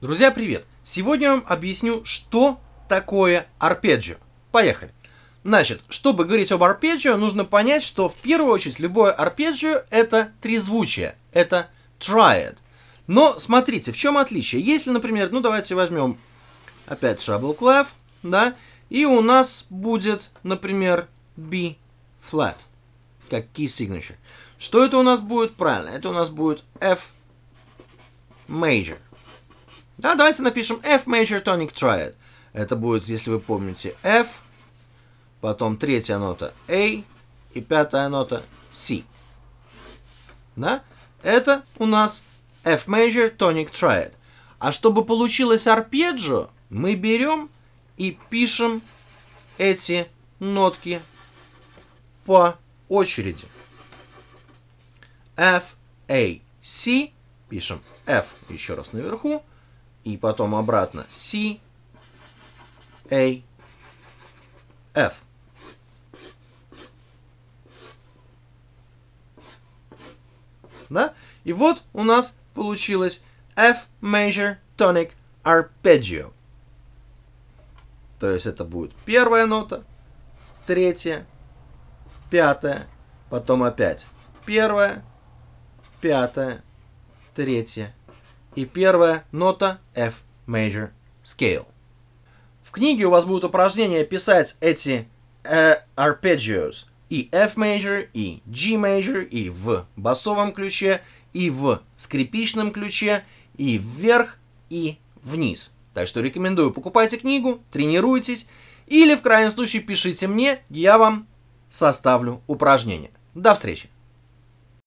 Друзья, привет! Сегодня я вам объясню, что такое арпеджио. Поехали! Значит, чтобы говорить об арпеджио, нужно понять, что в первую очередь любое арпеджио это трезвучие, это triad. Но смотрите, в чем отличие? Если, например, ну давайте возьмем опять treble clef, да, и у нас будет, например, B flat, как key signature. Что это у нас будет? Правильно, это у нас будет F major. Да, давайте напишем F major tonic triad. Это будет, если вы помните, F, потом третья нота A и пятая нота C. Да? Это у нас F major tonic triad. А чтобы получилось арпеджио, мы берем и пишем эти нотки по очереди. F, A, C. Пишем F еще раз наверху и потом обратно C, A, F. Да? И вот у нас получилось F major tonic arpeggio. То есть это будет первая нота, третья, пятая, потом опять первая, пятая, третья, и первая нота F major scale. В книге у вас будут упражнения писать эти э, arpeggios и F major, и G major, и в басовом ключе, и в скрипичном ключе, и вверх, и вниз. Так что рекомендую, покупайте книгу, тренируйтесь, или в крайнем случае пишите мне, я вам составлю упражнение. До встречи!